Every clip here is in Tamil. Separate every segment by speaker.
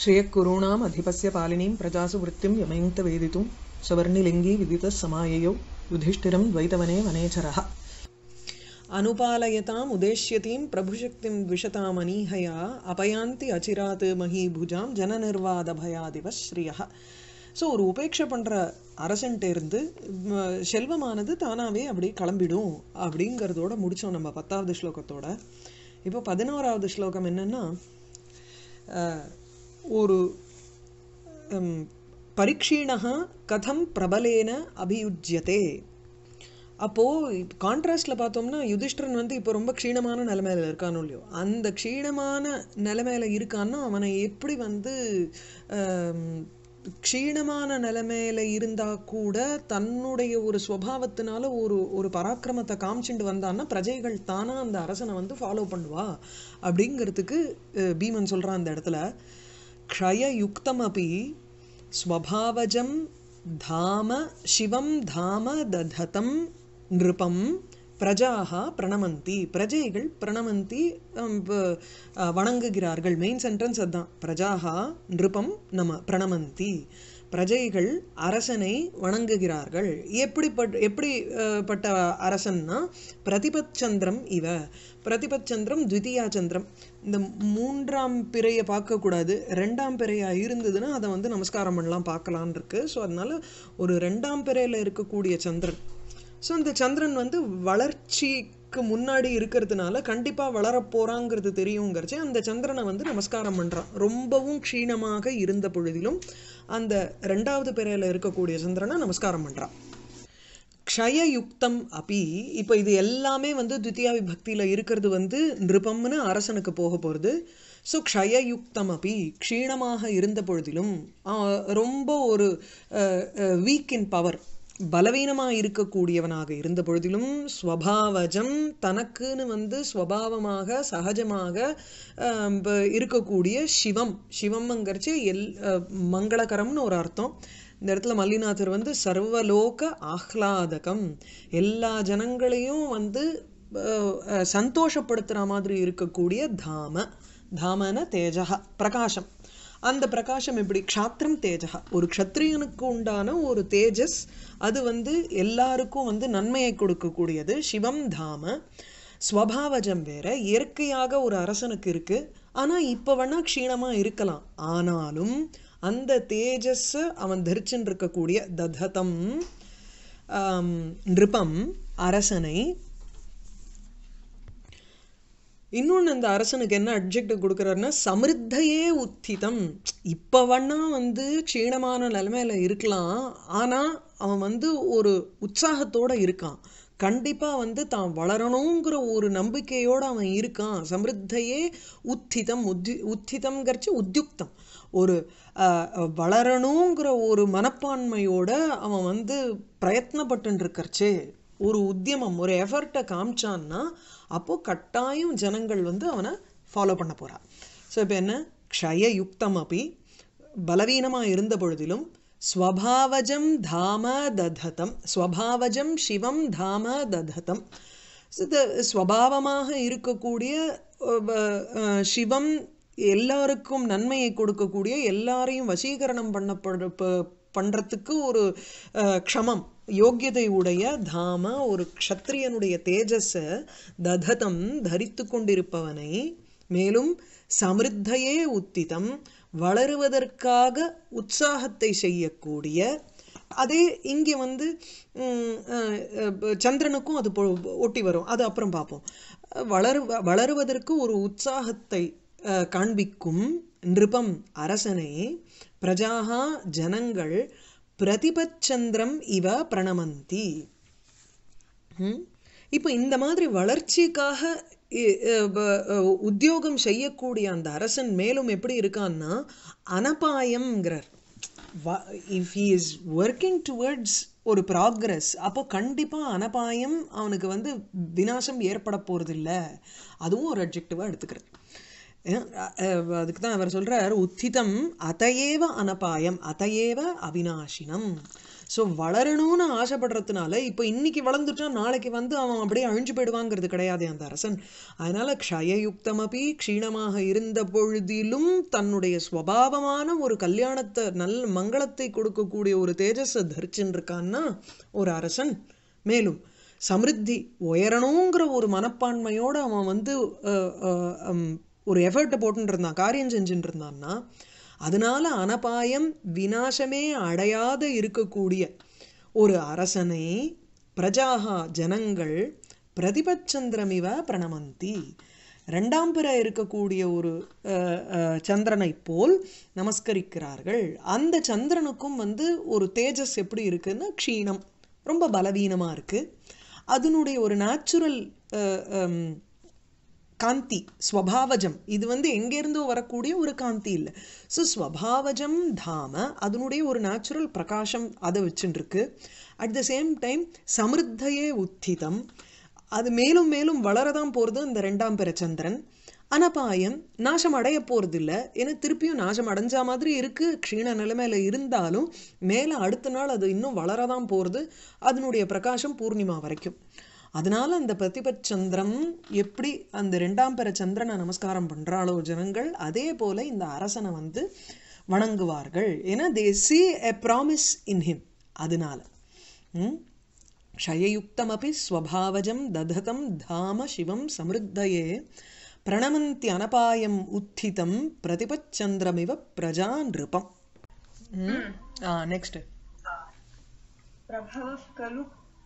Speaker 1: ஸ்ரேயக்குருணாம் அதிபசிய பாலினீம் பிரஜாசு விருத்திம் யமயந்த வேதித்தும் சுவர்ணிலிங்கி விதித சமாயையோ யுதிஷ்டிரம் துவைதவனே வனேச்சரா அனுபாலயதாம் உதேஷ்யதீம் பிரபுசக்திம் விஷதாம் அனீஹயா அபயாந்தி அச்சிராத் மகி புஜாம் ஜன நிர்வாத பயாதிப ஸ்ரீயா ஸோ ஒரு உபேட்சை பண்ணுற அரசன்ட்டே இருந்து செல்வமானது தானாகவே அப்படி கிளம்பிடும் அப்படிங்கிறதோட முடித்தோம் நம்ம பத்தாவது ஸ்லோகத்தோட இப்போ பதினோராவது ஸ்லோகம் என்னென்னா ஒரு பரீட்சீணக கதம் பிரபலேன அபியுஜ்யதே அப்போது கான்ட்ராஸ்டில் பார்த்தோம்னா யுதிஷ்டரன் வந்து இப்போ ரொம்ப க்ஷீணமான நிலைமையில் இருக்கானோ இல்லையோ அந்த க்ஷீணமான நிலைமையில் இருக்கான்னா அவனை எப்படி வந்து க்ஷீணமான நிலைமையில் இருந்தால் கூட தன்னுடைய ஒரு ஸ்வபாவத்தினால ஒரு ஒரு பராக்கிரமத்தை காமிச்சுட்டு வந்தான்னா பிரஜைகள் தானாக அந்த அரசனை வந்து ஃபாலோ பண்ணுவா அப்படிங்கிறதுக்கு பீமன் சொல்கிறான் அந்த இடத்துல क्षययुक्तमपि स्वभावजं धाम शिवं धाम दधतं नृपं பிரஜாக பிரணமந்தி பிரஜைகள் பிரணமந்தி வணங்குகிறார்கள் மெயின் சென்டென்ஸ் அதுதான் பிரஜாக நிருபம் நம்ம பிரணமந்தி பிரஜைகள் அரசனை வணங்குகிறார்கள் எப்படி எப்படிப்பட்ட அரசன்னா பிரதிபத் சந்திரம் இவ பிரதிபத் சந்திரம் த்விதியா சந்திரம் இந்த மூன்றாம் பிறையை பார்க்கக்கூடாது ரெண்டாம் பிறையா இருந்ததுன்னா அதை வந்து நமஸ்காரம் பண்ணலாம் பார்க்கலான் இருக்கு ஸோ அதனால ஒரு ரெண்டாம் பிறையில் இருக்கக்கூடிய சந்திரன் ஸோ இந்த சந்திரன் வந்து வளர்ச்சி சந்திரனுக்கு முன்னாடி இருக்கிறதுனால கண்டிப்பாக வளரப்போகிறாங்கிறது தெரியுங்கிறச்சே அந்த சந்திரனை வந்து நமஸ்காரம் பண்ணுறான் ரொம்பவும் க்ஷீணமாக இருந்த பொழுதிலும் அந்த ரெண்டாவது பிறையில் இருக்கக்கூடிய சந்திரனை நமஸ்காரம் பண்ணுறான் க்ஷயுக்தம் அப்பி இப்போ இது எல்லாமே வந்து துத்தியா விபக்தியில் இருக்கிறது வந்து நிருபம்னு அரசனுக்கு போக போகிறது ஸோ க்ஷயுக்தம் அப்படி க்ஷீணமாக இருந்த பொழுதிலும் ரொம்ப ஒரு வீக் இன் பவர் பலவீனமாக இருக்கக்கூடியவனாக இருந்த பொழுதிலும் ஸ்வபாவஜம் தனக்குன்னு வந்து ஸ்வபாவமாக சகஜமாக இருக்கக்கூடிய சிவம் சிவம்ங்கிறச்சு எல் மங்களகரம்னு ஒரு அர்த்தம் இந்த இடத்துல மல்லிநாதர் வந்து சர்வலோக ஆஹ்லாதகம் எல்லா ஜனங்களையும் வந்து சந்தோஷப்படுத்துகிற மாதிரி இருக்கக்கூடிய தாம தாமன தேஜகா பிரகாசம் அந்த பிரகாஷம் எப்படி க்ஷாத்திரம் தேஜகா ஒரு க்ஷத்ரியனுக்கு உண்டான ஒரு தேஜஸ் அது வந்து எல்லாருக்கும் வந்து நன்மையை கொடுக்கக்கூடியது சிவம் தாம ஸ்வபாவஜம் வேற இயற்கையாக ஒரு அரசனுக்கு இருக்குது ஆனால் இப்போ வேணால் க்ஷீணமாக இருக்கலாம் ஆனாலும் அந்த தேஜஸ்ஸை அவன் தரிச்சுன்னு இருக்கக்கூடிய தததம் நிருபம் அரசனை இன்னொன்று அந்த அரசனுக்கு என்ன அப்ஜெக்டிவ் கொடுக்குறாருன்னா சமிருத்தையே உத்திதம் இப்போ வேணால் வந்து க்ஷீணமான நிலைமையில் இருக்கலாம் ஆனால் அவன் வந்து ஒரு உற்சாகத்தோடு இருக்கான் கண்டிப்பாக வந்து தான் வளரணுங்கிற ஒரு நம்பிக்கையோடு அவன் இருக்கான் சமிருத்தையே உத்திதம் உத்தி உத்திதம்ங்கிறச்சு உத்தியுக்தம் ஒரு வளரணுங்கிற ஒரு மனப்பான்மையோட அவன் வந்து பிரயத்னப்பட்டுருக்கறச்சே ஒரு உத்தியமம் ஒரு எஃபர்ட்டை காமிச்சான்னா அப்போது கட்டாயம் ஜனங்கள் வந்து அவனை ஃபாலோ பண்ண போகிறான் ஸோ இப்போ என்ன க்ஷய யுக்தம் அப்படி பலவீனமாக இருந்த பொழுதிலும் ஸ்வபாவஜம் தாம தததம் ஸ்வபாவஜம் சிவம் தாம தததம் ஸ்வபாவமாக இருக்கக்கூடிய சிவம் எல்லாருக்கும் நன்மையை கொடுக்கக்கூடிய எல்லாரையும் வசீகரணம் பண்ணப்பட பண்ணுறதுக்கு ஒரு க்ஷமம் யோக்கியதை உடைய தாம ஒரு க்ஷத்ரியனுடைய தேஜஸை தததம் தரித்து கொண்டிருப்பவனை மேலும் சமிருத்தையே உத்திதம் வளருவதற்காக உற்சாகத்தை செய்யக்கூடிய அதே இங்கே வந்து சந்திரனுக்கும் அது ஒட்டி வரும் அது அப்புறம் பார்ப்போம் வளரு வளருவதற்கு ஒரு உற்சாகத்தை காண்பிக்கும் நிருபம் அரசனை பிரஜாः ஜனங்கள் பிரதிபச்சந்திரம் இவ பிரணமந்தி இப்போ இந்த மாதிரி வளர்ச்சிக்காக உத்தியோகம் செய்யக்கூடிய அந்த அரசன் மேலும் எப்படி இருக்கான்னா அனபாயம்ங்கிறார் if he is working towards ஒரு ப்ராக்ரஸ் அப்போ கண்டிப்பாக அனபாயம் அவனுக்கு வந்து வினாசம் ஏற்பட போகிறதில்ல அதுவும் ஒரு அப்ஜெக்டிவாக எடுத்துக்கிறது அதுக்கு தான் அவர் சொல்கிறார் உத்திதம் அதையேவ அனபாயம் அதையேவ அவினாசினம் ஸோ வளரணும்னு ஆசைப்படுறதுனால இப்போ இன்னைக்கு வளர்ந்துட்டா நாளைக்கு வந்து அவன் அப்படியே அழிஞ்சு போயிடுவாங்கிறது கிடையாது அந்த அரசன் அதனால் க்ஷயயுக்தமபி க்ஷீணமாக இருந்த பொழுதிலும் தன்னுடைய ஸ்வபாவமான ஒரு கல்யாணத்தை நல் மங்களத்தை கொடுக்கக்கூடிய ஒரு தேஜஸை தரிச்சுன்னு இருக்கான்னா ஒரு அரசன் மேலும் சமிருத்தி உயரணுங்கிற ஒரு மனப்பான்மையோடு அவன் வந்து ஒரு எஃபர்ட்டை போட்டுருந்தான் காரியம் செஞ்சுட்டு இருந்தான்னா அதனால் அனபாயம் வினாசமே அடையாத இருக்கக்கூடிய ஒரு அரசனை பிரஜாகா ஜனங்கள் பிரதிபச்சந்திரமிவ பிரணமந்தி ரெண்டாம் பிற இருக்கக்கூடிய ஒரு சந்திரனை போல் நமஸ்கரிக்கிறார்கள் அந்த சந்திரனுக்கும் வந்து ஒரு தேஜஸ் எப்படி இருக்குன்னா க்ஷீணம் ரொம்ப பலவீனமாக இருக்குது அதனுடைய ஒரு நேச்சுரல் காந்தி ஸ்வபாவஜம் இது வந்து எங்கேருந்தோ வரக்கூடிய ஒரு காந்தி இல்லை ஸோ ஸ்வபாவஜம் தாம அதனுடைய ஒரு நேச்சுரல் பிரகாஷம் அதை வச்சுருக்கு அட் த சேம் டைம் சமிருத்தையே உத்திதம் அது மேலும் மேலும் வளரதான் போகிறது இந்த ரெண்டாம் சந்திரன் அனபாயம் நாசம் அடைய இல்லை ஏன்னா திருப்பியும் நாசம் அடைஞ்ச மாதிரி இருக்குது க்ஷீண நிலைமையில் இருந்தாலும் மேலே அடுத்த நாள் அது இன்னும் வளரதான் போகிறது அதனுடைய பிரகாஷம் பூர்ணிமா வரைக்கும் அதனால அந்த பிரதிபத் சந்திரம் எப்படி அந்த ரெண்டாம் பெற சந்திரனை நமஸ்காரம் பண்ணுறாளோ ஜனங்கள் அதே போல இந்த அரசனை வந்து வணங்குவார்கள் ஏன்னா they see a promise in him அதனால அப்படி ஸ்வபாவஜம் ததகம் தாம சிவம் சமிருத்தயே பிரணமந்தி அனபாயம் உத்திதம் பிரதிபச்சந்திரமிவ பிரஜா நிருபம் நெக்ஸ்ட்
Speaker 2: प्रभवः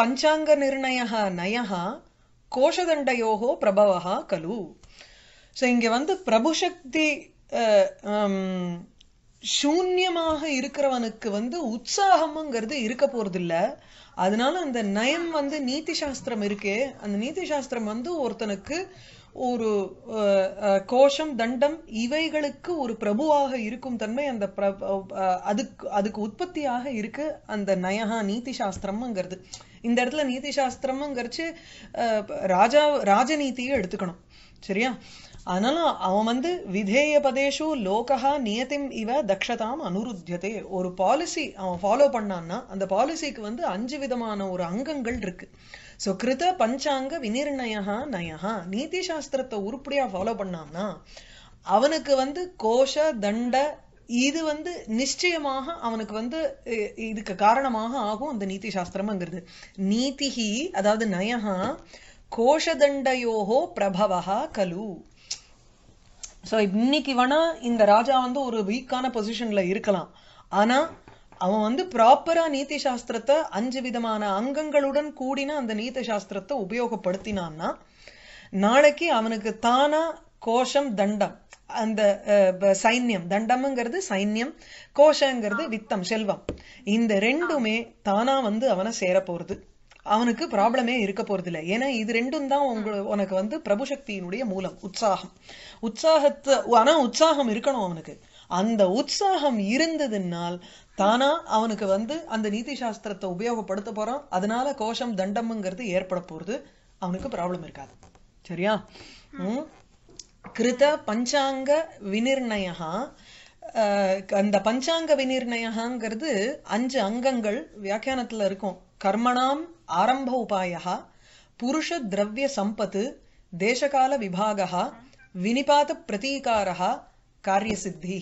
Speaker 1: பஞ்சாங்க நிர்ணய நய கோஷதண்டையோகோ பிரபவா கலு ஸோ இங்கே வந்து பிரபுசக்தி சூன்யமாக இருக்கிறவனுக்கு வந்து உற்சாகமுங்கிறது இருக்க போறதில்ல அதனால அந்த நயம் வந்து நீதி சாஸ்திரம் இருக்கே அந்த நீதி சாஸ்திரம் வந்து ஒருத்தனுக்கு ஒரு கோஷம் தண்டம் இவைகளுக்கு ஒரு பிரபுவாக இருக்கும் தன்மை அந்த அதுக்கு அதுக்கு உற்பத்தியாக இருக்கு அந்த நயகா நீதி சாஸ்திரம்ங்கிறது இந்த இடத்துல நீதி சாஸ்திரம்ங்கிறச்சு ராஜா ராஜநீதியை எடுத்துக்கணும் சரியா அதனால அவன் வந்து விதேய பதேஷு லோகா நியத்தி இவ தக்ஷதாம் அனுருத்தியதே ஒரு பாலிசி அவன் ஃபாலோ பண்ணான்னா அந்த பாலிசிக்கு வந்து அஞ்சு விதமான ஒரு அங்கங்கள் இருக்கு ஸோ கிருத பஞ்சாங்க விநிர்ணயா நயா சாஸ்திரத்தை உருப்படியாக ஃபாலோ பண்ணான்னா அவனுக்கு வந்து கோஷ தண்ட இது வந்து நிச்சயமாக அவனுக்கு வந்து இதுக்கு காரணமாக ஆகும் அந்த நீதி சாஸ்திரம்ங்கிறது நீதிஹி அதாவது நயா கோஷதண்டையோகோ பிரபவா கலு ஸோ இன்னைக்கு வேணா இந்த ராஜா வந்து ஒரு வீக்கான பொசிஷன்ல இருக்கலாம் ஆனா அவன் வந்து ப்ராப்பரா நீதி சாஸ்திரத்தை அஞ்சு விதமான அங்கங்களுடன் கூடின அந்த நீதி சாஸ்திரத்தை உபயோகப்படுத்தினான்னா நாளைக்கு அவனுக்கு தானா கோஷம் தண்டம் அந்த சைன்யம் தண்டம்ங்கிறது சைன்யம் கோஷங்கிறது வித்தம் செல்வம் இந்த ரெண்டுமே தானா வந்து அவனை சேர போறது அவனுக்கு ப்ராப்ளமே இருக்க போறது இல்லை ஏன்னா இது ரெண்டும் தான் உங்களுக்கு உனக்கு வந்து பிரபுசக்தியினுடைய மூலம் உற்சாகம் உற்சாகத்தை ஆனா உற்சாகம் இருக்கணும் அவனுக்கு அந்த உற்சாகம் இருந்ததுனால் தானா அவனுக்கு வந்து அந்த நீதி சாஸ்திரத்தை உபயோகப்படுத்த போறான் அதனால கோஷம் தண்டம்ங்கிறது ஏற்பட போறது அவனுக்கு ப்ராப்ளம் இருக்காது சரியா கிருத பஞ்சாங்க விநிர்ணயா அந்த பஞ்சாங்க விநிர்ணயாங்கிறது அஞ்சு அங்கங்கள் வியாக்கியானத்துல இருக்கும் கர்மணாம் ஆரம்ப உபாயா புருஷ திரவிய சம்பத்து தேசகால விபாகா வினிபாத பிரதீகாரா காரிய சித்தி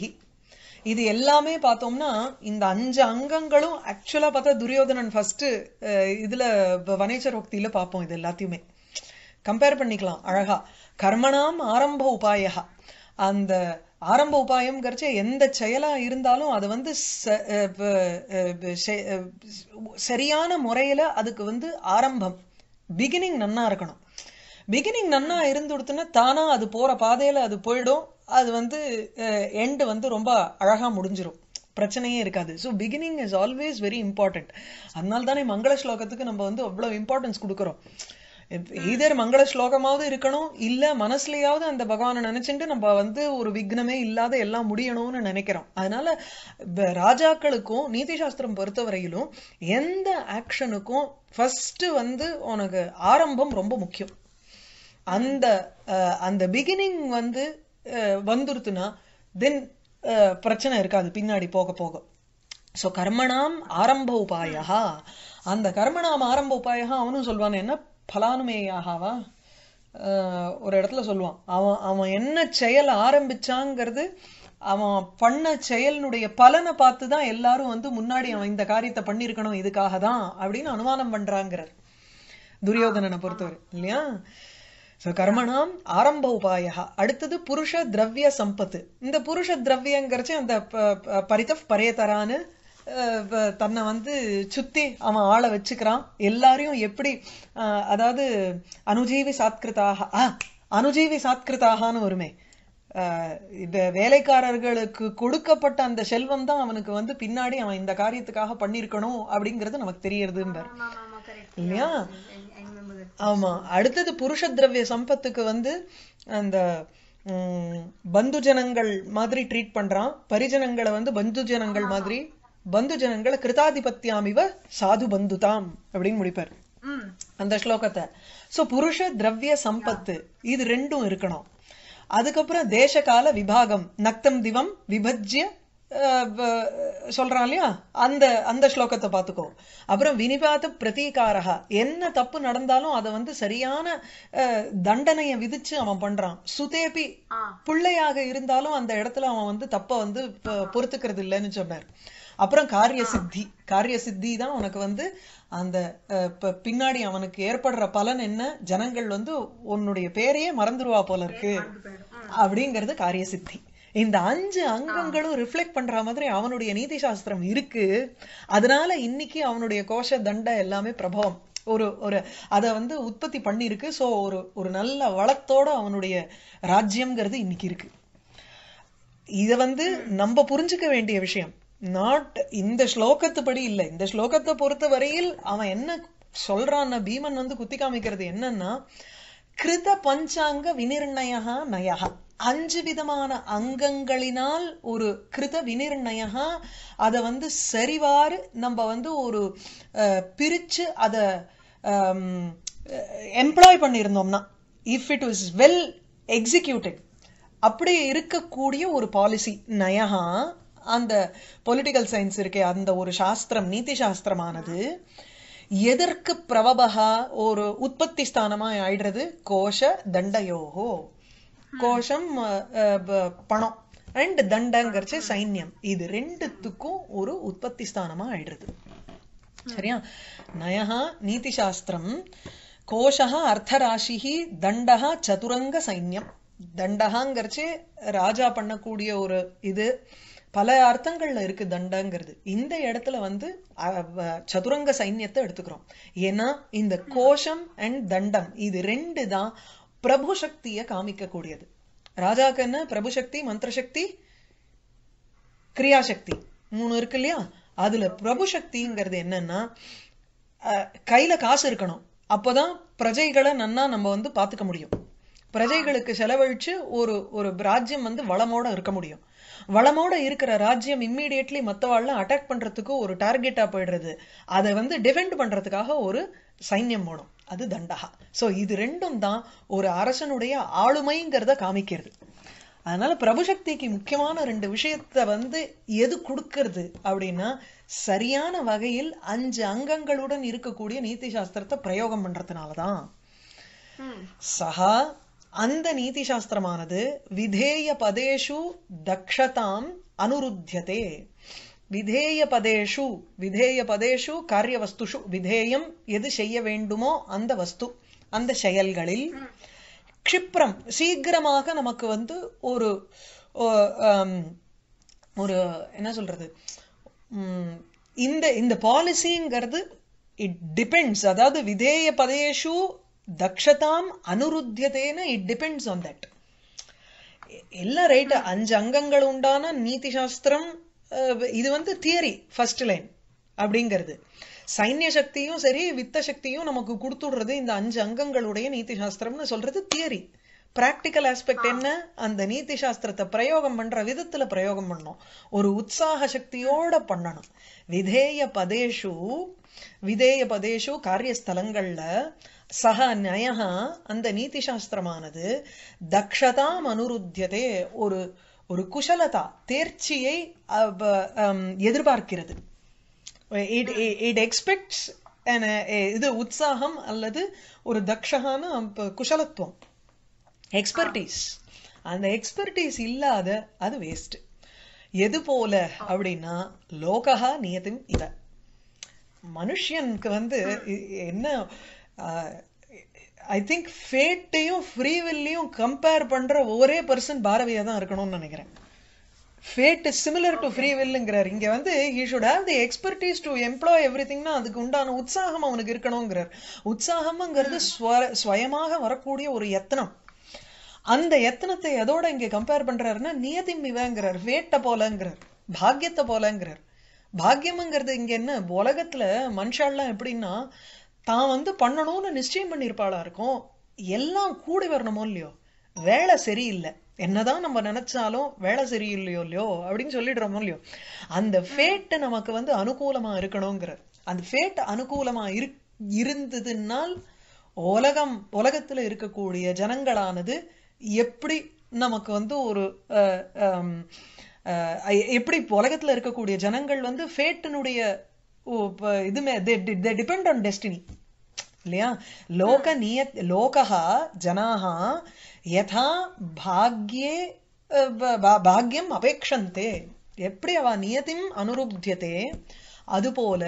Speaker 1: இது எல்லாமே பார்த்தோம்னா இந்த அஞ்சு அங்கங்களும் ஆக்சுவலா பார்த்தா துரியோதனன் ஃபர்ஸ்ட் இதுல வனேச்சரோக்தியில பார்ப்போம் இது எல்லாத்தையுமே கம்பேர் பண்ணிக்கலாம் அழகா கர்மணாம் ஆரம்ப உபாயா அந்த ஆரம்ப உபாயம் உபாயம்ங்கிறச்ச எந்த செயலா இருந்தாலும் அது வந்து சரியான முறையில அதுக்கு வந்து ஆரம்பம் பிகினிங் நன்னா இருக்கணும் பிகினிங் நன்னா இருந்துடுத்துன்னா தானா அது போற பாதையில அது போயிடும் அது வந்து எண்டு வந்து ரொம்ப அழகாக முடிஞ்சிடும் பிரச்சனையே இருக்காது so beginning is always very important அதனால தானே மங்கள ஸ்லோகத்துக்கு நம்ம வந்து அவ்வளோ இம்பார்ட்டன்ஸ் கொடுக்குறோம் எய்தர் மங்கள ஸ்லோகமாவது இருக்கணும் இல்லை மனசுலையாவது அந்த பகவானை நினைச்சுட்டு நம்ம வந்து ஒரு விக்னமே இல்லாத எல்லாம் முடியணும்னு நினைக்கிறோம் அதனால ராஜாக்களுக்கும் நீதி சாஸ்திரம் பொறுத்தவரையிலும் எந்த ஆக்ஷனுக்கும் ஃபர்ஸ்ட் வந்து உனக்கு ஆரம்பம் ரொம்ப முக்கியம் அந்த அந்த பிகினிங் வந்து வந்துருத்துன்னா தென் பிரச்சனை இருக்காது பின்னாடி போக போக ஸோ கர்மணாம் ஆரம்ப உபாயா அந்த கர்மணாம் ஆரம்ப உபாயா அவனும் சொல்வான் என்ன பலானுமேயாகவா ஒரு இடத்துல சொல்லுவான் அவன் அவன் என்ன செயல் ஆரம்பிச்சாங்கிறது அவன் பண்ண செயலினுடைய பலனை பார்த்து தான் எல்லாரும் வந்து முன்னாடி அவன் இந்த காரியத்தை பண்ணியிருக்கணும் இதுக்காக தான் அப்படின்னு அனுமானம் பண்றாங்கிறார் துரியோதனனை பொறுத்தவரை இல்லையா ஸோ கர்மணாம் ஆரம்ப உபாயா அடுத்தது புருஷ திரவிய சம்பத்து இந்த புருஷ திரவியங்கிறச்சு அந்த பரிதப் பரையதரான்னு தன்னை வந்து சுத்தி அவன் ஆளை வச்சுக்கிறான் எல்லாரையும் எப்படி அதாவது அனுஜீவி சாத்கிருதாக அனுஜீவி சாத்கிருதாகான்னு இந்த வேலைக்காரர்களுக்கு கொடுக்கப்பட்ட அந்த செல்வம் தான் அவனுக்கு வந்து பின்னாடி அவன் இந்த காரியத்துக்காக பண்ணிருக்கணும் அப்படிங்கிறது நமக்கு தெரியறதும்பார் இல்லையா ஆமா அடுத்தது புருஷ திரவிய சம்பத்துக்கு வந்து அந்த பந்து ஜனங்கள் மாதிரி ட்ரீட் பண்றான் பரிஜனங்களை வந்து பந்து ஜனங்கள் மாதிரி பந்து ஜனங்களை கிருதாதிபத்தியாம் இவ சாது பந்துதாம் அப்படின்னு முடிப்பார் அந்த ஸ்லோகத்தை சோ புருஷ திரவிய சம்பத்து இது ரெண்டும் இருக்கணும் அதுக்கப்புறம் தேசகால விபாகம் நக்தம் திவம் விபஜ்ய சொல்றான் இல்லையா அந்த அந்த ஸ்லோகத்தை பார்த்துக்கோ அப்புறம் வினிபாத பிரதீகாரா என்ன தப்பு நடந்தாலும் அதை வந்து சரியான தண்டனையை விதிச்சு அவன் பண்றான் சுதேபி பிள்ளையாக இருந்தாலும் அந்த இடத்துல அவன் வந்து தப்ப வந்து பொறுத்துக்கிறது இல்லைன்னு சொன்னார் அப்புறம் காரிய சித்தி காரிய சித்தி தான் உனக்கு வந்து அந்த பின்னாடி அவனுக்கு ஏற்படுற பலன் என்ன ஜனங்கள் வந்து உன்னுடைய பேரையே மறந்துருவா போல இருக்கு அப்படிங்கிறது காரிய சித்தி இந்த அஞ்சு அங்கங்களும் ரிஃப்ளெக்ட் பண்ற மாதிரி அவனுடைய நீதி சாஸ்திரம் இருக்கு அதனால இன்னைக்கு அவனுடைய கோஷ தண்ட எல்லாமே பிரபவம் ஒரு ஒரு அதை வந்து உற்பத்தி பண்ணியிருக்கு ஸோ ஒரு ஒரு நல்ல வளத்தோட அவனுடைய ராஜ்யம்ங்கிறது இன்னைக்கு இருக்கு இதை வந்து நம்ம புரிஞ்சுக்க வேண்டிய விஷயம் நாட் இந்த ஸ்லோகத்துப்படி இல்லை இந்த ஸ்லோகத்தை பொறுத்த வரையில் அவன் என்ன சொல்றான்னா பீமன் வந்து குத்தி காமிக்கிறது என்னன்னா கிருத பஞ்சாங்க வினிர்ணயா நயகா அஞ்சு விதமான அங்கங்களினால் ஒரு கிருத விநிர்ணயா அதை வந்து சரிவாறு நம்ம வந்து ஒரு பிரிச்சு அதை எம்ப்ளாய் பண்ணியிருந்தோம்னா if it is well executive அப்படி இருக்கக்கூடிய ஒரு பாலிசி நயா அந்த பொலிட்டிக்கல் சயின்ஸ் இருக்கே அந்த ஒரு சாஸ்திரம் நீதி சாஸ்திரமானது எதற்கு பிரவபகா ஒரு உற்பத்தி ஸ்தானமாக ஆயிடுறது கோஷ தண்டயோகோ கோஷம் பணம் அண்ட் தண்டங்கிறச்சு சைன்யம் இது ரெண்டுத்துக்கும் ஒரு உற்பத்தி ஸ்தானமா ஆயிடுறது சரியா நயா நீதி சாஸ்திரம் கோஷா அர்த்தராசி தண்டா சதுரங்க சைன்யம் தண்டகாங்கிறச்சு ராஜா பண்ணக்கூடிய ஒரு இது பல அர்த்தங்கள்ல இருக்கு தண்டங்கிறது இந்த இடத்துல வந்து சதுரங்க சைன்யத்தை எடுத்துக்கிறோம் ஏன்னா இந்த கோஷம் அண்ட் தண்டம் இது ரெண்டு தான் பிரபு சக்தியை காமிக்கக்கூடியது ராஜாக்கன்னா பிரபு சக்தி சக்தி கிரியாசக்தி மூணு இருக்கு இல்லையா அதுல பிரபு சக்திங்கிறது என்னன்னா கையில காசு இருக்கணும் அப்பதான் பிரஜைகளை நன்னா நம்ம வந்து பார்த்துக்க முடியும் பிரஜைகளுக்கு செலவழிச்சு ஒரு ஒரு ராஜ்யம் வந்து வளமோட இருக்க முடியும் வளமோட இருக்கிற ராஜ்யம் இம்மீடியட்லி மற்றவாள்லாம் அட்டாக் பண்றதுக்கு ஒரு டார்கெட்டா போயிடுறது அதை வந்து டிஃபெண்ட் பண்றதுக்காக ஒரு சைன்யம் போடும் அது தண்டகா ஸோ இது ரெண்டும் தான் ஒரு அரசனுடைய ஆளுமைங்கிறத காமிக்கிறது அதனால பிரபுசக்திக்கு முக்கியமான ரெண்டு விஷயத்தை வந்து எது கொடுக்கறது அப்படின்னா சரியான வகையில் அஞ்சு அங்கங்களுடன் இருக்கக்கூடிய நீதி சாஸ்திரத்தை பிரயோகம் பண்றதுனாலதான் சகா அந்த நீதி சாஸ்திரமானது விதேய பதேஷு தக்ஷதாம் அனுருத்தியதே விதேய பதேஷு பதேஷு காரிய காரியவஸ்துஷு விதேயம் எது செய்ய வேண்டுமோ அந்த வஸ்து அந்த செயல்களில் க்ஷிப்ரம் சீக்கிரமாக நமக்கு வந்து ஒரு ஒரு என்ன சொல்றது இந்த இந்த பாலிசிங்கிறது இட் டிபெண்ட்ஸ் அதாவது விதேய பதேஷு தக்ஷதாம் அனுருத்தியதேன்னு இட் டிபெண்ட்ஸ் ஆன் தட் எல்லாம் ரைட் அஞ்சு அங்கங்கள் உண்டான நீதி சாஸ்திரம் இது வந்து தியரி ஃபர்ஸ்ட் லைன் அப்படிங்கிறது சைன்ய சக்தியும் சரி வித்த சக்தியும் நமக்கு கொடுத்துடுறது இந்த அஞ்சு அங்கங்களுடைய நீதி சாஸ்திரம்னு சொல்றது தியரி பிராக்டிக்கல் ஆஸ்பெக்ட் என்ன அந்த நீதி சாஸ்திரத்தை பிரயோகம் பண்ற விதத்துல பிரயோகம் பண்ணணும் ஒரு உற்சாக சக்தியோட பண்ணணும் விதேய பதேஷு விதேய பதேஷு காரியஸ்தலங்கள்ல சக நயா அந்த நீதி சாஸ்திரமானது தக்ஷதாம் அனுருத்தியதே ஒரு ஒரு குஷலதா தேர்ச்சியை எதிர்பார்க்கிறது இட் எக்ஸ்பெக்ட்ஸ் இது உற்சாகம் அல்லது ஒரு தக்ஷகான குஷலத்துவம் எக்ஸ்பர்டீஸ் அந்த எக்ஸ்பர்டீஸ் இல்லாத அது வேஸ்ட் எது போல அப்படின்னா லோகா நியதும் இத மனுஷனுக்கு வந்து என்ன ஐ திங்க் ஃபேட்டையும் ஃப்ரீவில்லையும் கம்பேர் பண்ணுற ஒரே பர்சன் பாரதியாக தான் இருக்கணும்னு நினைக்கிறேன் fate is similar to free வில்லுங்கிறார் இங்கே வந்து he should have the expertise to employ every திங்னா அதுக்கு உண்டான உற்சாகம் அவனுக்கு இருக்கணுங்கிறார் உற்சாகம்ங்கிறது hmm. ஸ்வயமாக வரக்கூடிய ஒரு எத்தனம் அந்த எத்தனத்தை எதோட இங்கே கம்பேர் பண்ணுறாருன்னா நியதி மிவங்கிறார் வேட்டை போலங்கிறார் பாக்கியத்தை போலங்கிறார் பாக்கியம்ங்கிறது இங்கே என்ன உலகத்தில் மனுஷாலாம் எப்படின்னா தான் வந்து பண்ணணும்னு நிச்சயம் பண்ணியிருப்பாளா இருக்கும் எல்லாம் கூடி வரணுமோ இல்லையோ வேலை சரியில்லை என்னதான் நம்ம நினைச்சாலும் வேலை சரியில்லையோ இல்லையோ அப்படின்னு சொல்லிடுறோமோ இல்லையோ அந்த ஃபேட்டு நமக்கு வந்து அனுகூலமா இருக்கணுங்கிற அந்த ஃபேட் அனுகூலமா இரு இருந்ததுன்னால் உலகம் உலகத்துல இருக்கக்கூடிய ஜனங்களானது எப்படி நமக்கு வந்து ஒரு எப்படி உலகத்துல இருக்கக்கூடிய ஜனங்கள் வந்து ஃபேட்டினுடைய இது டிபெண்ட் ஆன் டெஸ்டினி இல்லையா லோக நிய லோகா ஜனாக யதா பாக்யே பாக்யம் அபேக்ஷந்தே எப்படி அவ நியத்தையும் அனுருத்தியதே அதுபோல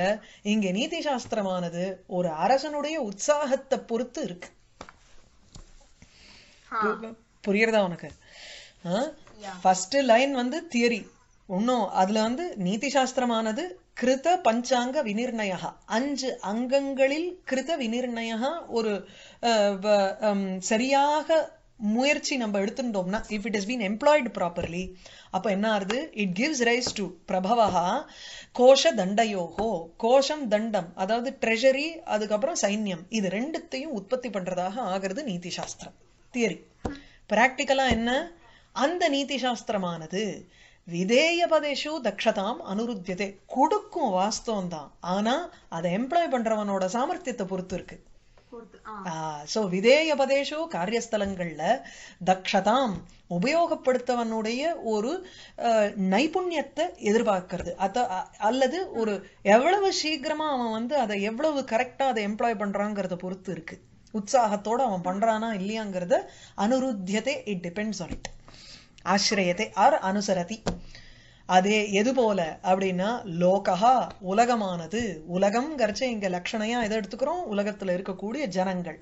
Speaker 1: இங்க நீதி சாஸ்திரமானது ஒரு அரசனுடைய உற்சாகத்தை பொறுத்து இருக்கு புரியுறதா உனக்கு ஃபர்ஸ்ட் லைன் வந்து தியரி ஒன்னும் அதுல வந்து நீதி சாஸ்திரமானது கிருத பஞ்சாங்க விநிர்ணயா அஞ்சு அங்கங்களில் கிருத விநிர்ணயா ஒரு சரியாக முயற்சி நம்ம எடுத்துட்டோம்னா if it is been employed properly அப்போ என்ன ஆகுது இட் கிவ்ஸ் ரைஸ் டு பிரபவா கோஷ தண்டயோகோ கோஷம் தண்டம் அதாவது ட்ரெஷரி அதுக்கப்புறம் சைன்யம் இது ரெண்டுத்தையும் உற்பத்தி பண்றதாக ஆகிறது நீதி சாஸ்திரம் தியரி பிராக்டிக்கலா என்ன அந்த நீதி சாஸ்திரமானது விதேய பதேஷு தக்ஷதாம் அனுருத்தியதே கொடுக்கும் வாஸ்தவம் தான் ஆனா அதை எம்ப்ளாய் பண்றவனோட சாமர்த்தியத்தை பொறுத்து இருக்கு சோ விதேய காரியஸ்தலங்கள்ல தக்ஷதாம் உபயோகப்படுத்தவனுடைய ஒரு நைபுண்ணியத்தை எதிர்பார்க்கறது அத அல்லது ஒரு எவ்வளவு சீக்கிரமா அவன் வந்து அதை எவ்வளவு கரெக்டா அதை எம்ப்ளாய் பண்றாங்கிறத பொறுத்து இருக்கு உற்சாகத்தோட அவன் பண்றானா இல்லையாங்கிறத அனுருத்தியதே இட் டிபெண்ட்ஸ் ஆன் இட் ஆசிரியத்தை ஆர் அனுசரதி அதே எது போல அப்படின்னா லோகா உலகமானது உலகம் கரைச்ச இங்க லட்சணையா எதை எடுத்துக்கிறோம் உலகத்துல இருக்கக்கூடிய ஜனங்கள்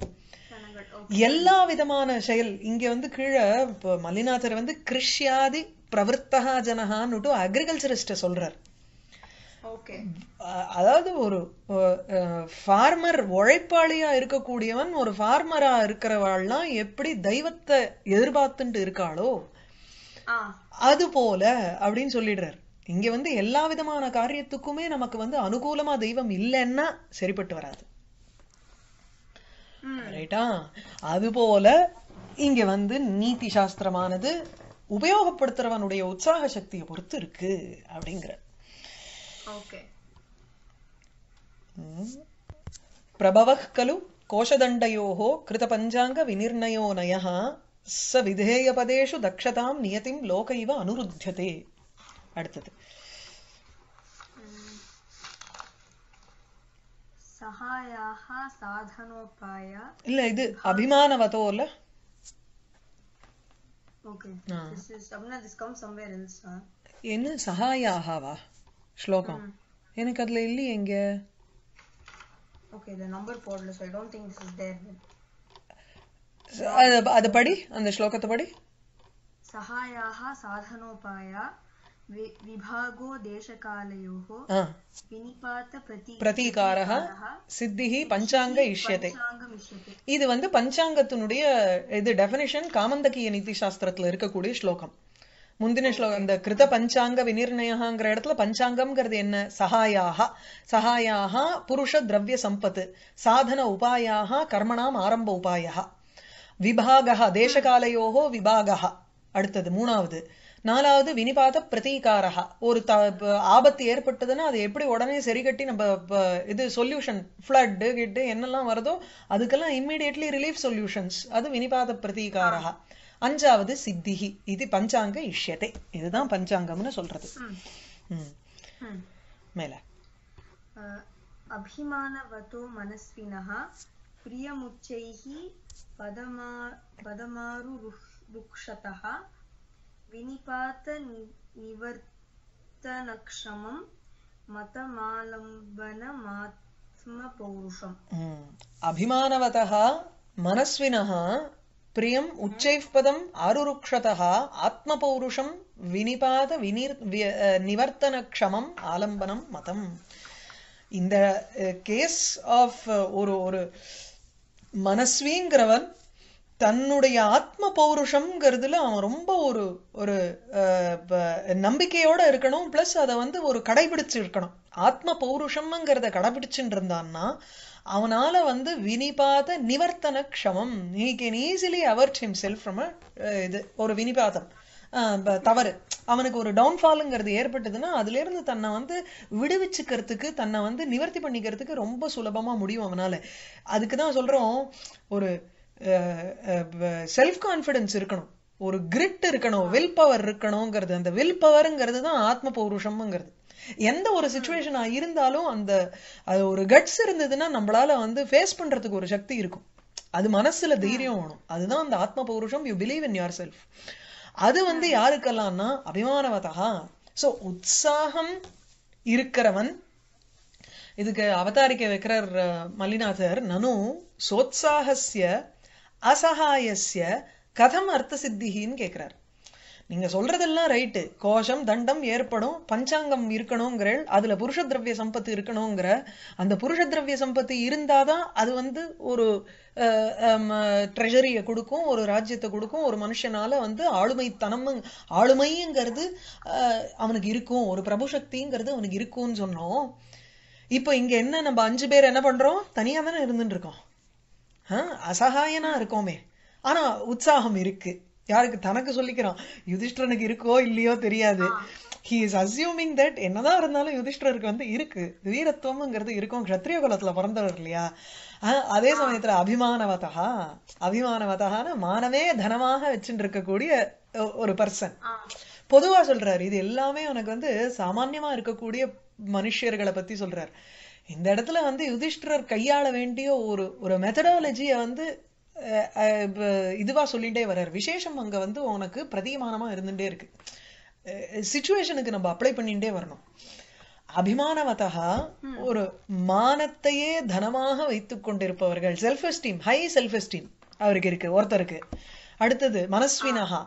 Speaker 1: எல்லா விதமான செயல் இங்க வந்து கீழே இப்போ மல்லிநாதர் வந்து கிருஷ்யாதி பிரவர்த்தகா ஜனகான்னுட்டு அக்ரிகல்ச்சரிஸ்ட சொல்றார் அதாவது ஒரு ஃபார்மர் உழைப்பாளியா இருக்கக்கூடியவன் ஒரு ஃபார்மரா இருக்கிறவாள்லாம் எப்படி தெய்வத்தை எதிர்பார்த்துட்டு இருக்காளோ அது போல அப்படின்னு சொல்லிடுறாரு இங்க வந்து எல்லா விதமான காரியத்துக்குமே நமக்கு வந்து அனுகூலமா தெய்வம் இல்லைன்னா சரிப்பட்டு வராது அது போல இங்க வந்து நீதி சாஸ்திரமானது உபயோகப்படுத்துறவனுடைய உற்சாக சக்தியை பொறுத்து இருக்கு அப்படிங்கிற பிரபவ கலு கோஷதண்டையோகோ கிருத பஞ்சாங்க விநிர்ணயோ நயா स விதேயபதேஷு தக்ஷதாம் நியதிம் லோக இவ அனுருத்தியதே அடுத்தது
Speaker 2: சகாயாஹ சாதனோபாய
Speaker 1: இல்ல இது அபிமானவதோ இல்ல என்ன சகாயாகவா ஸ்லோகம் எனக்கு அதுல இல்லையே எங்க
Speaker 2: ஓகே த நம்பர் போடல so I don't think this is there
Speaker 1: அது படி அந்த ஸ்லோகத்தை படி
Speaker 2: सहायाः விபாகோ विभागो देशकालयोः பிரதீகாரः
Speaker 1: சித்திஹி பஞ்சாங்க இஷ்யத்தை இது வந்து பஞ்சாங்கத்தினுடைய இது டெபினிஷன் காமந்தகிய நீதி சாஸ்திரத்துல இருக்கக்கூடிய ஸ்லோகம் முந்தின ஸ்லோகம் இந்த கிருத பஞ்சாங்க விநிர்ணயங்கிற இடத்துல பஞ்சாங்கம்ங்கிறது என்ன சகாயாக சகாயாக புருஷ திரவிய சம்பத்து சாதன உபாயாக கர்மணாம் ஆரம்ப உபாயா விபாகா தேசகாலையோ விபாகா அடுத்தது மூணாவது நாலாவது வினிபாத பிரதீகாரா ஒரு த ஆபத்து ஏற்பட்டதுன்னா அது எப்படி உடனே சரி கட்டி நம்ம இது சொல்யூஷன் ஃப்ளட்டு கிட்டு என்னெல்லாம் வருதோ அதுக்கெல்லாம் இம்மிடியட்லி ரிலீஃப் சொல்யூஷன்ஸ் அது வினிபாத பிரதீகாரா அஞ்சாவது சித்திகி இது பஞ்சாங்க இஷ்யத்தை இதுதான் பஞ்சாங்கம்னு சொல்றது மேல
Speaker 2: அபிமானவதோ மனஸ்வினா பிரியமுச்சைஹி अटमारु रुक्षतह विनिपात अभिमानवतः मनस्विनः अत्म पौरुषम्
Speaker 1: अभिमानवतह मनस्विनहा प्रयम उच्चेफपदम आरुक्षतह आत्म पौरुषम् विनिपात निवर्थ नक्षमम आलंबनम मतं In uh, மனஸ்விங்கிறவன் தன்னுடைய ஆத்ம பௌருஷம்ங்கிறதுல அவன் ரொம்ப ஒரு ஒரு நம்பிக்கையோட இருக்கணும் பிளஸ் அதை வந்து ஒரு கடைபிடிச்சு இருக்கணும் ஆத்ம பௌருஷம்ங்கிறத கடைபிடிச்சுட்டு இருந்தான்னா அவனால வந்து வினிபாத நிவர்த்தன க்ஷமம் he can easily avert himself from இது ஒரு வினிபாதம் தவறு அவனுக்கு ஒரு டவுன்ஃபாலுங்கிறது ஏற்பட்டதுன்னா அதுல இருந்து தன்னை வந்து விடுவிச்சுக்கிறதுக்கு தன்னை வந்து நிவர்த்தி பண்ணிக்கிறதுக்கு ரொம்ப சுலபமா முடியும் அவனால அதுக்குதான் சொல்றோம் ஒரு செல்ஃப் கான்பிடன்ஸ் இருக்கணும் ஒரு கிரிட் இருக்கணும் வில் பவர் இருக்கணுங்கிறது அந்த வில் பவருங்கிறது தான் ஆத்ம பௌருஷம்ங்கிறது எந்த ஒரு சுச்சுவேஷனா இருந்தாலும் அந்த அது ஒரு கட்ஸ் இருந்ததுன்னா நம்மளால வந்து ஃபேஸ் பண்றதுக்கு ஒரு சக்தி இருக்கும் அது மனசுல தைரியம் வேணும் அதுதான் அந்த ஆத்ம பௌருஷம் you believe in yourself அது வந்து யாருக்கெல்லாம்னா அபிமானவதா சோ உற்சாகம் இருக்கிறவன் இதுக்கு அவதாரிக்க வைக்கிறார் மல்லிநாதர் நனு சோத்சாகசிய அசகாயசிய கதம் அர்த்த சித்திகின்னு கேட்கிறார் நீங்க சொல்றதெல்லாம் ரைட்டு கோஷம் தண்டம் ஏற்படும் பஞ்சாங்கம் இருக்கணுங்கிற அதுல புருஷ திரவிய சம்பத்து இருக்கணுங்கிற அந்த புருஷ திரவிய சம்பத்து இருந்தாதான் அது வந்து ஒரு ட்ரெஷரியை கொடுக்கும் ஒரு ராஜ்யத்தை கொடுக்கும் ஒரு மனுஷனால வந்து ஆளுமைத்தனம் ஆளுமைங்கிறது அவனுக்கு இருக்கும் ஒரு பிரபு சக்திங்கிறது அவனுக்கு இருக்கும்னு சொன்னோம் இப்போ இங்க என்ன நம்ம அஞ்சு பேர் என்ன பண்றோம் தனியா தானே இருந்துட்டு இருக்கோம் அசகாயனா இருக்கோமே ஆனா உற்சாகம் இருக்கு யாருக்கு தனக்கு சொல்லிக்கிறான் யுதிஷ்டரனுக்கு இருக்கோ இல்லையோ தெரியாது ஹி இஸ் அசியூமிங் தட் என்னதான் இருந்தாலும் யுதிஷ்டருக்கு வந்து இருக்கு வீரத்துவம்ங்கிறது இருக்கும் கத்திரிய குலத்துல பிறந்தவர் இல்லையா அதே சமயத்துல அபிமானவதா அபிமானவதான மானமே தனமாக வச்சுட்டு இருக்கக்கூடிய ஒரு பர்சன் பொதுவா சொல்றாரு இது எல்லாமே உனக்கு வந்து சாமான்யமா இருக்கக்கூடிய மனுஷர்களை பத்தி சொல்றாரு இந்த இடத்துல வந்து யுதிஷ்டரர் கையாள வேண்டிய ஒரு ஒரு மெத்தடாலஜியை வந்து இதுவாக சொல்லிகிட்டே வர்றார் விசேஷம் அங்கே வந்து உனக்கு பிரதீமானமாக இருந்துகிட்டே இருக்கு சுச்சுவேஷனுக்கு நம்ம அப்ளை பண்ணிகிட்டே வரணும் அபிமானவதா ஒரு மானத்தையே தனமாக வைத்து கொண்டிருப்பவர்கள் self esteem high self esteem அவருக்கு இருக்கு ஒருத்தருக்கு அடுத்தது மனஸ்வினஹா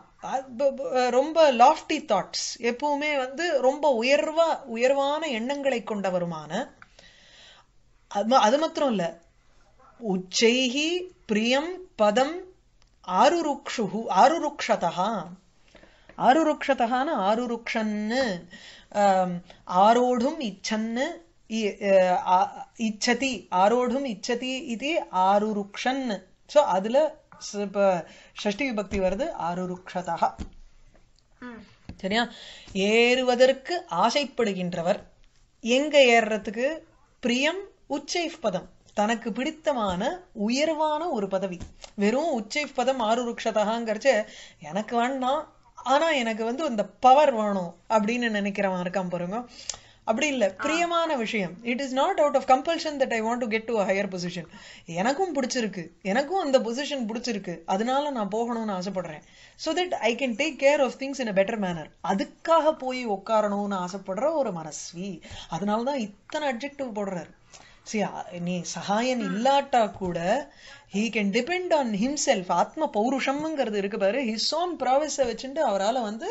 Speaker 1: ரொம்ப லாஃப்டி தாட்ஸ் எப்பவுமே வந்து ரொம்ப உயர்வா உயர்வான எண்ணங்களை கொண்டவருமான அது மாத்திரம் இல்லை உச்சைகி பிரியம் பதம் ஆருருக்ஷுகு ஆருருக்ஷதா ஆருருக்ஷதான ஆருருக்ஷன்னு ஆரோடும் இச்சன்னு இச்சதி ஆரோடும் இச்சதி இது ஆருருக்ஷன் ஸோ அதில் இப்போ ஷஷ்டி விபக்தி வருது ஆருருக்ஷதா சரியா ஏறுவதற்கு ஆசைப்படுகின்றவர் எங்க ஏறுறதுக்கு பிரியம் உச்சை பதம் தனக்கு பிடித்தமான உயர்வான ஒரு பதவி வெறும் உச்சை பதம் ஆறுருக்ஷதகாங்கிறச்ச எனக்கு வேண்டாம் ஆனா எனக்கு வந்து அந்த பவர் வேணும் அப்படின்னு நினைக்கிறவன் இருக்கான் பாருங்க அப்படி இல்ல பிரியமான விஷயம் it is not out of compulsion that I want to get to higher position எனக்கும் பிடிச்சிருக்கு எனக்கும் அந்த பொசிஷன் பிடிச்சிருக்கு அதனால நான் போகணும்னு ஆசைப்படுறேன் so that I can take care of things in a better manner அதுக்காக போய் உட்காரணும்னு ஆசைப்படுற ஒரு மனஸ்வி அதனால தான் இத்தனை அப்ஜெக்டிவ் போடுறாரு சி uh, நீ சகாயன் இல்லாட்டா கூட he can depend on self ஆத்ம பௌருஷம்ங்கிறது இருக்கு பாரு ஹிஸ் ஓன் ப்ராவிஸை வச்சுட்டு அவரால் வந்து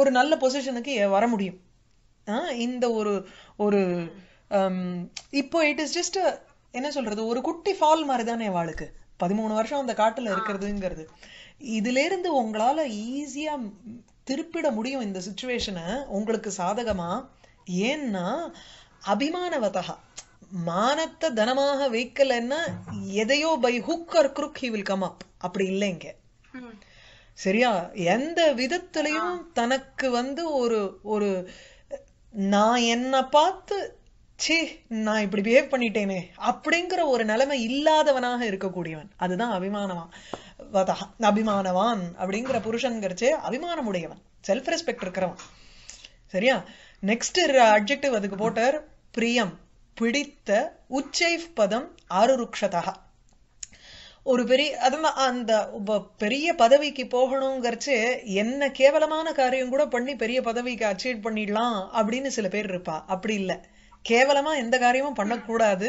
Speaker 1: ஒரு நல்ல பொசிஷனுக்கு வர முடியும் இந்த ஒரு ஒரு இப்போ இட் இஸ் ஜஸ்ட் என்ன சொல்றது ஒரு குட்டி ஃபால் மாதிரி தானே வாழ்க்கு பதிமூணு வருஷம் அந்த காட்டில் இருக்கிறதுங்கிறது இதுலேருந்து உங்களால ஈஸியா திருப்பிட முடியும் இந்த சுச்சுவேஷனை உங்களுக்கு சாதகமா ஏன்னா அபிமானவதா மானத்தை தனமாக வைக்கலன்னா எதையோ by hook or crook he will come up அப்படி இல்லைங்க சரியா எந்த விதத்திலையும் தனக்கு வந்து ஒரு ஒரு நான் என்ன பார்த்து சே நான் இப்படி பிஹேவ் பண்ணிட்டேனே அப்படிங்கிற ஒரு நிலைமை இல்லாதவனாக இருக்கக்கூடியவன் அதுதான் அபிமானவான் வதா அபிமானவான் அப்படிங்கிற புருஷன்கிறச்சே அபிமானம் உடையவன் செல்ஃப் ரெஸ்பெக்ட் இருக்கிறவன் சரியா நெக்ஸ்ட் அப்ஜெக்டிவ் அதுக்கு போட்டார் பிரியம் பிடித்த உச்சை பதம் ஆருருக்ஷதா ஒரு பெரிய அது அந்த பெரிய பதவிக்கு போகணுங்கிறச்சு என்ன கேவலமான காரியம் கூட பண்ணி பெரிய பதவிக்கு அச்சீவ் பண்ணிடலாம் அப்படின்னு சில பேர் இருப்பா அப்படி இல்லை கேவலமா எந்த காரியமும் பண்ணக்கூடாது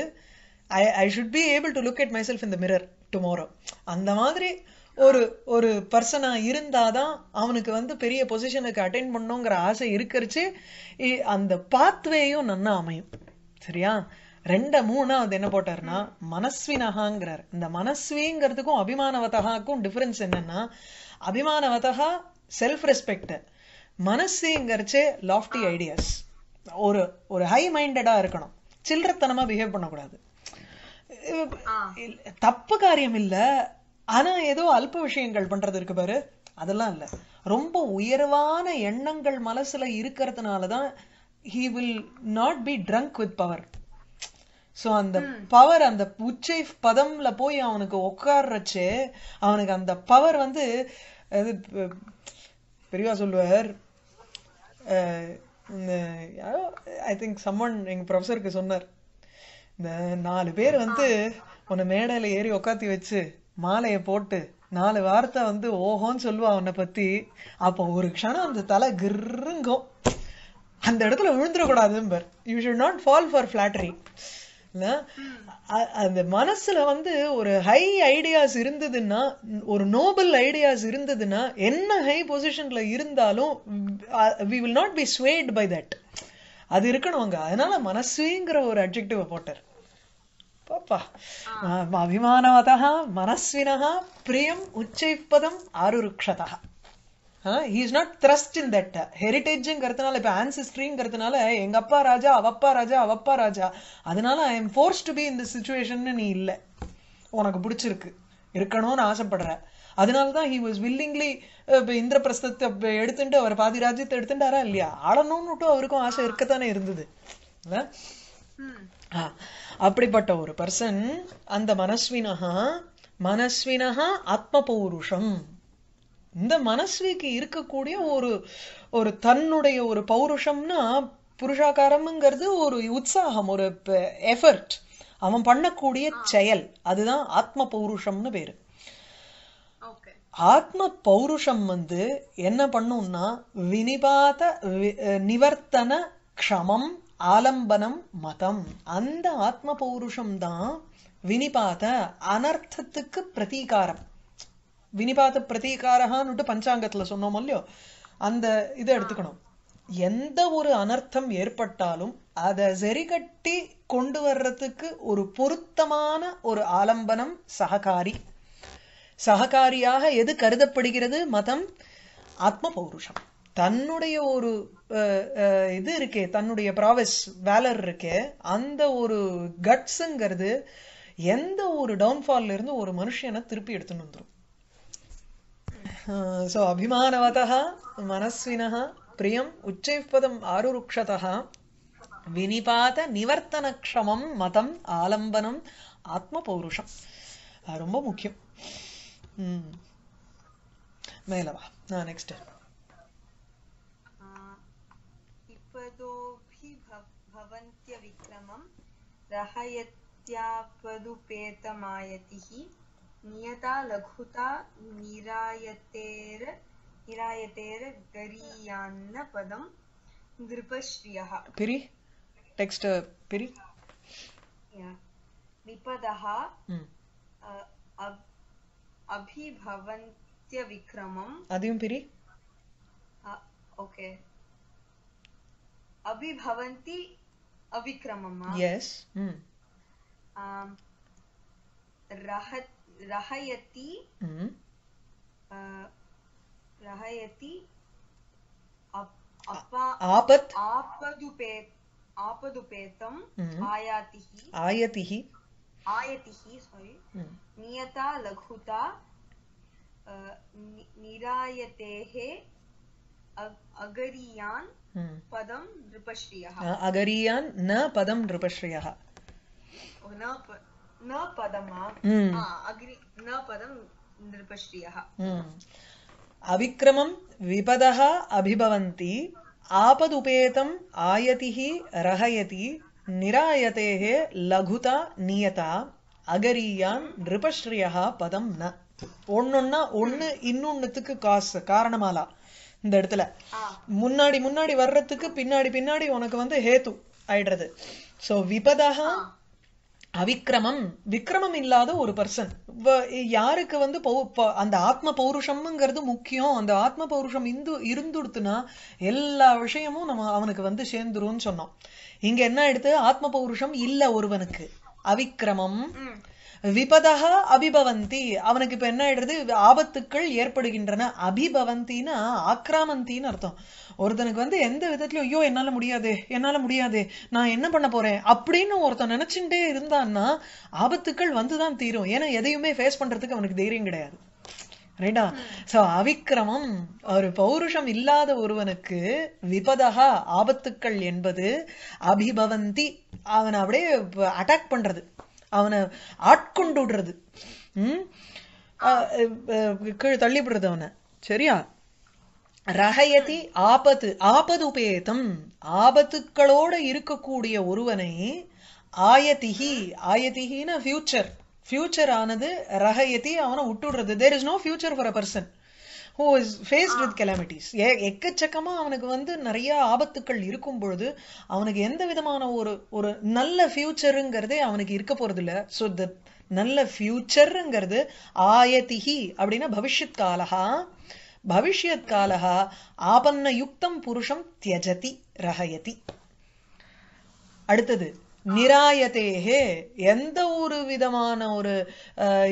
Speaker 1: I I should be able to look at myself இந்த மிரர் டுமாரோ அந்த மாதிரி ஒரு ஒரு பர்சனா இருந்தாதான் அவனுக்கு வந்து பெரிய பொசிஷனுக்கு அட்டைன் பண்ணுங்கிற ஆசை இருக்கிறச்சு அந்த பாத்வேயும் நன்னா அமையும் சரியா ரெண்ட மூணாவது என்ன போட்டாருன்னா மனஸ்வினகாங்கிறார் இந்த மனஸ்விங்கிறதுக்கும் அபிமானவதகாக்கும் டிஃபரன்ஸ் என்னன்னா அபிமானவதகா செல்ஃப் ரெஸ்பெக்ட் மனசுங்கிறச்சே லாஃப்டி ஐடியாஸ் ஒரு ஒரு ஹை மைண்டடா இருக்கணும் சில்லறத்தனமா பிஹேவ் பண்ணக்கூடாது தப்பு காரியம் இல்லை ஆனா ஏதோ அல்ப விஷயங்கள் பண்றது இருக்கு பாரு அதெல்லாம் இல்ல ரொம்ப உயர்வான எண்ணங்கள் மனசுல இருக்கிறதுனாலதான் he will not be drunk with power so அந்த பவர் அந்த உச்சை பதம்ல போய் அவனுக்கு உட்கார்றச்சு அவனுக்கு அந்த பவர் வந்து பெரியவா சொல்லுவார் ஐ திங்க் சம்மன் எங்க ப்ரொஃபஸருக்கு சொன்னார் இந்த நாலு பேர் வந்து உன்னை மேடையில ஏறி உக்காத்தி வச்சு மாலையை போட்டு நாலு வார்த்தை வந்து ஓஹோன்னு சொல்லுவா அவனை பத்தி அப்போ ஒரு க்ஷணம் அந்த தலை கிருங்கும் அந்த இடத்துல விழுந்துடக்கூடாதும்பர் you should not fall for flattery அந்த மனசுல வந்து ஒரு ஹை ஐடியாஸ் இருந்ததுன்னா ஒரு நோபல் ஐடியாஸ் இருந்ததுன்னா என்ன ஹை பொசிஷன்ல இருந்தாலும் we will not be swayed by that அது இருக்கணும் அங்க அதனால மனசுங்கிற ஒரு அப்ஜெக்டிவ போட்டார் ಪಾಪ ಅಭಿಮಾನವತಃ ಮನಸ್ವಿನಃ ಪ್ರಿಯಂ ಉಚ್ಚೈಪದಂ ಆರುರುಕ್ಷತಃ is not trust in that ஹெரிட்டேஜுங்கிறதுனால இப்போ ஆன்சிஸ்ட்ரிங்கிறதுனால எங்க அப்பா ராஜா அவப்பா ராஜா அவப்பா ராஜா அதனால I am force to be இந்த சுச்சுவேஷன் நீ இல்லை உனக்கு பிடிச்சிருக்கு இருக்கணும்னு ஆசைப்படுற அதனால தான் ஹி வாஸ் வில்லிங்லி இப்போ இந்திரபிரஸ்தத்தை எடுத்துட்டு அவர் பாதி ராஜ்யத்தை எடுத்துட்டாரா இல்லையா ஆடணும்னுட்டும் அவருக்கும் ஆசை இருக்கத்தானே இருந்தது இல்லை அப்படிப்பட்ட ஒரு பர்சன் அந்த மனஸ்வினகா மனஸ்வினகா ஆத்ம பௌருஷம் இந்த மனஸ்விக்கு இருக்கக்கூடிய ஒரு ஒரு தன்னுடைய ஒரு பௌருஷம்னா புருஷாகாரம்ங்கிறது ஒரு உற்சாகம் ஒரு எஃபர்ட் அவன் பண்ணக்கூடிய செயல் அதுதான் ஆத்ம பௌருஷம்னு பேரு ஆத்ம பௌருஷம் வந்து என்ன பண்ணும்னா வினிபாத நிவர்த்தன க்ஷமம் ஆலம்பனம் மதம் அந்த ஆத்ம தான் வினிபாத அனர்த்தத்துக்கு பிரதீகாரம் வினிபாத பிரதீகாரகான்னுட்டு பஞ்சாங்கத்துல சொன்னோம் இல்லையோ அந்த இதை எடுத்துக்கணும் எந்த ஒரு அனர்த்தம் ஏற்பட்டாலும் அதை சரிகட்டி கொண்டு வர்றதுக்கு ஒரு பொருத்தமான ஒரு ஆலம்பனம் சககாரி சககாரியாக எது கருதப்படுகிறது மதம் ஆத்ம பௌருஷம் தன்னுடைய ஒரு இது இருக்கே தன்னுடைய ப்ராவஸ் வேலர் இருக்கே அந்த ஒரு கட்ஸுங்கிறது எந்த ஒரு டவுன்ஃபால்ல இருந்து ஒரு மனுஷனை திருப்பி எடுத்துன்னு வந்துடும் ஸோ அபிமானவதா மனஸ்வினா பிரியம் உச்சைப்பதம் ஆருருக்ஷதா வினிபாத நிவர்த்தனக்ஷமம் மதம் ஆலம்பனம் ஆத்ம பௌருஷம் ரொம்ப முக்கியம் மேலவா நான் நெக்ஸ்ட்
Speaker 2: अवन्त्यविक्रमं रहयत्यापदुपेतमायतिः नियता लघुता निरायतेर निरायतेर गरीयान्न पदं नृपश्रियः
Speaker 1: पिरि टेक्स्ट पिरि
Speaker 2: निपदः अभिभवन्त्यविक्रमम् अधिं पिरि ओके अभिभवन्ति avikramama yes mm. um rahat rahayati mm. uh, rahayati ap, apa aapat aapadupet आपादुपेतम् आयातिः आयतिः आयतिः सोरि नियता लघुता निरायतेः अगरीयान् पदं नृपश्रियः
Speaker 1: अगरीयान् न पदं नृपश्रियः
Speaker 2: न पदं न पदं नृपश्रियः
Speaker 1: अविक्रमं विपदः अभिभवन्ति आपदुपेतम् आयतिः रहयति निरायतेः लघुता नियता அகரியான் நிருபஸ்ரீயா பதம் ந ஒன்னொன்னா ஒன்று இன்னொன்னுத்துக்கு காசு காரணமாலா இந்த இடத்துல முன்னாடி முன்னாடி வர்றதுக்கு பின்னாடி பின்னாடி உனக்கு வந்து ஹேத்து ஆயிடுறது சோ விபதாக அவிக்கிரமம் விக்கிரமம் இல்லாத ஒரு பர்சன் யாருக்கு வந்து அந்த ஆத்ம பௌருஷம்ங்கிறது முக்கியம் அந்த ஆத்ம பௌருஷம் இந்து இருந்துடுத்துனா எல்லா விஷயமும் நம்ம அவனுக்கு வந்து சேர்ந்துரும்னு சொன்னோம் இங்க என்ன எடுத்து ஆத்ம பௌருஷம் இல்ல ஒருவனுக்கு அவிக்கிரமம் விபதா அபிபவந்தி அவனுக்கு இப்ப என்ன ஆயிடுறது ஆபத்துக்கள் ஏற்படுகின்றன அபிபவந்தினா ஆக்கிராமந்தின்னு அர்த்தம் ஒருத்தனுக்கு வந்து எந்த விதத்துலயும் ஐயோ என்னால முடியாது என்னால முடியாது நான் என்ன பண்ண போறேன் அப்படின்னு ஒருத்தன் நினைச்சுட்டே இருந்தான்னா ஆபத்துக்கள் வந்துதான் தீரும் ஏன்னா எதையுமே ஃபேஸ் பண்றதுக்கு அவனுக்கு தைரியம் கிடையாது ரைட்டா சோ அவிக்கிரமம் ஒரு பௌருஷம் இல்லாத ஒருவனுக்கு விபதா ஆபத்துக்கள் என்பது அபிபவந்தி அவனை அப்படியே அட்டாக் பண்றது அவனை ஆட்கொண்டு விடுறது ம் தள்ளி தள்ளிவிடுறது அவனை சரியா ரகயதி ஆபத்து ஆபது உபேதம் ஆபத்துக்களோட இருக்கக்கூடிய ஒருவனை ஆயதிகி ஆயதிகின ஃபியூச்சர் ஃபியூச்சர் ஆனது ரகயதி அவனை விட்டுடுறது there is no future for a person who is faced with calamities ஏ எக்கச்சக்கமாக அவனுக்கு வந்து நிறைய ஆபத்துக்கள் இருக்கும் பொழுது அவனுக்கு எந்த விதமான ஒரு ஒரு நல்ல ஃபியூச்சருங்கிறதே அவனுக்கு இருக்க போகிறது இல்லை ஸோ த நல்ல ஃபியூச்சருங்கிறது ஆயதிஹி அப்படின்னா பவிஷ்யத் காலகா பவிஷ்யத் காலகா ஆபன்ன யுக்தம் புருஷம் தியஜதி ரஹயதி அடுத்தது நிராயதேகே எந்த ஒரு விதமான ஒரு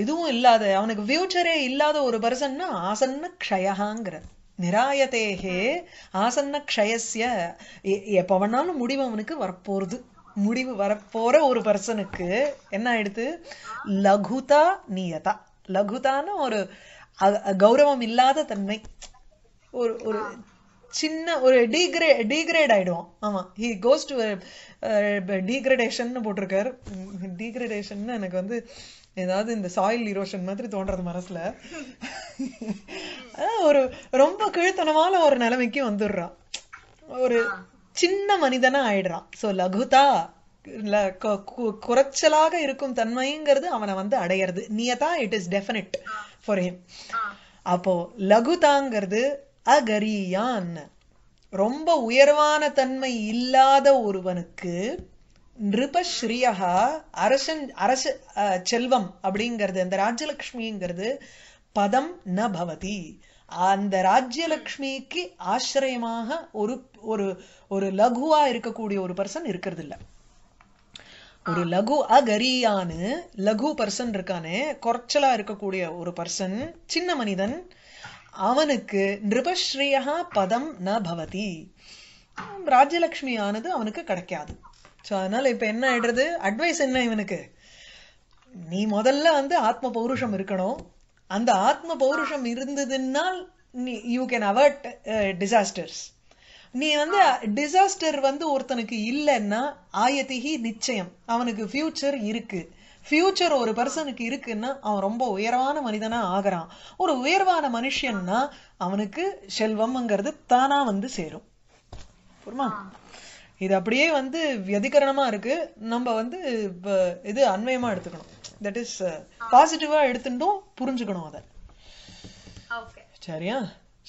Speaker 1: இதுவும் இல்லாத அவனுக்கு ஃபியூச்சரே இல்லாத ஒரு பர்சன்னா ஆசன்ன க்ஷயகாங்கிறது நிராயதேகே ஆசன்ன க்ஷயசிய எப்போ வேணாலும் முடிவு அவனுக்கு வரப்போறது முடிவு வரப்போற ஒரு பர்சனுக்கு என்ன ஆயிடுது லகுதா நியதா லகுதான ஒரு கௌரவம் இல்லாத தன்மை ஒரு ஒரு சின்ன ஒரு டீக்ரே டீக்ரேட் ஆயிடுவோம் ஆமா ஹி கோஸ் டு டீக்ரடேஷன் போட்டிருக்காரு டீக்ரடேஷன் எனக்கு வந்து ஏதாவது இந்த சாயில் இரோஷன் மாதிரி தோன்றது மனசுல ஒரு ரொம்ப கீழ்த்தனமான ஒரு நிலைமைக்கு வந்துடுறான் ஒரு சின்ன மனிதனா ஆயிடுறான் சோ லகுதா குறைச்சலாக இருக்கும் தன்மைங்கிறது அவனை வந்து அடையிறது நியதா it is definite for him அப்போ லகுதாங்கிறது அகரியான் ரொம்ப உயர்வான தன்மை இல்லாத ஒருவனுக்கு நிருபஸ்ரீயா அரசன் அரச செல்வம் அப்படிங்கிறது அந்த ராஜ்யலக்ஷ்மிங்கிறது பதம் ந பவதி அந்த ராஜ்யலக்ஷ்மிக்கு ஆசிரியமாக ஒரு ஒரு ஒரு லகுவா இருக்கக்கூடிய ஒரு பர்சன் இருக்கிறது இல்ல ஒரு லகு அகரியான்னு லகு பர்சன் இருக்கானே குறைச்சலா இருக்கக்கூடிய ஒரு பர்சன் சின்ன மனிதன் அவனுக்கு நிருபஸ்ரீயா பதம் ந பவதி ராஜலக்ஷ்மி ஆனது அவனுக்கு கிடைக்காது ஸோ அதனால இப்போ என்ன ஆயிடுறது அட்வைஸ் என்ன இவனுக்கு நீ முதல்ல வந்து ஆத்ம பௌருஷம் இருக்கணும் அந்த ஆத்ம பௌருஷம் இருந்ததுன்னா நீ யூ கேன் அவர்ட் டிசாஸ்டர்ஸ் நீ வந்து டிசாஸ்டர் வந்து ஒருத்தனுக்கு இல்லைன்னா ஆயத்திகி நிச்சயம் அவனுக்கு ஃபியூச்சர் இருக்கு ஃபியூச்சர் ஒரு பர்சனுக்கு இருக்குன்னா அவன் ரொம்ப உயர்வான மனிதனா ஆகிறான் ஒரு உயர்வான மனுஷன்னா அவனுக்கு செல்வம்ங்கிறது தானா வந்து சேரும் புரியுமா இது அப்படியே வந்து வியதிகரணமா இருக்கு நம்ம வந்து இது அண்மையமா எடுத்துக்கணும் தட் இஸ் பாசிட்டிவா uh, எடுத்துட்டும் புரிஞ்சுக்கணும் அதை சரியா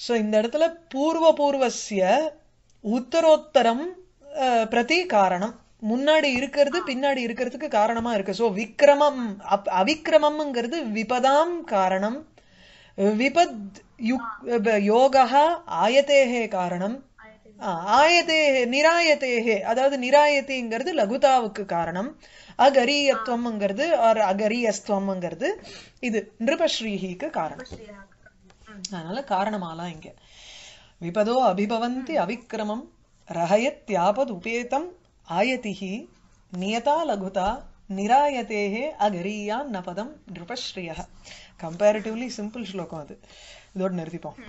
Speaker 1: ஸோ இந்த இடத்துல பூர்வ பூர்வசிய உத்தரோத்தரம் uh, பிரதி காரணம் முன்னாடி இருக்கிறது பின்னாடி இருக்கிறதுக்கு காரணமா இருக்கு ஸோ விக்ரமம் அப் அவிக்ரமம்ங்கிறது விபதாம் காரணம் விபத் யுக் யோகா ஆயத்தேகே காரணம் ஆயத்தேகே நிராயத்தேகே அதாவது நிராயத்தேங்கிறது லகுதாவுக்கு காரணம் அகரியத்துவம்ங்கிறது ஆர் அகரியஸ்துவம்ங்கிறது இது நிருபஸ்ரீஹிக்கு காரணம் அதனால காரணமாலாம் இங்க விபதோ அபிபவந்தி அவிக்கிரமம் ரஹயத்யாபத் உபேதம் ஆயதிஹி நியதா லகுதா நிராயத்தேஹே அகரியான் நபதம் நிருபஸ்ரீயா கம்பேரிட்டிவ்லி சிம்பிள் ஸ்லோகம் அது இதோடு நிறுத்திப்போம்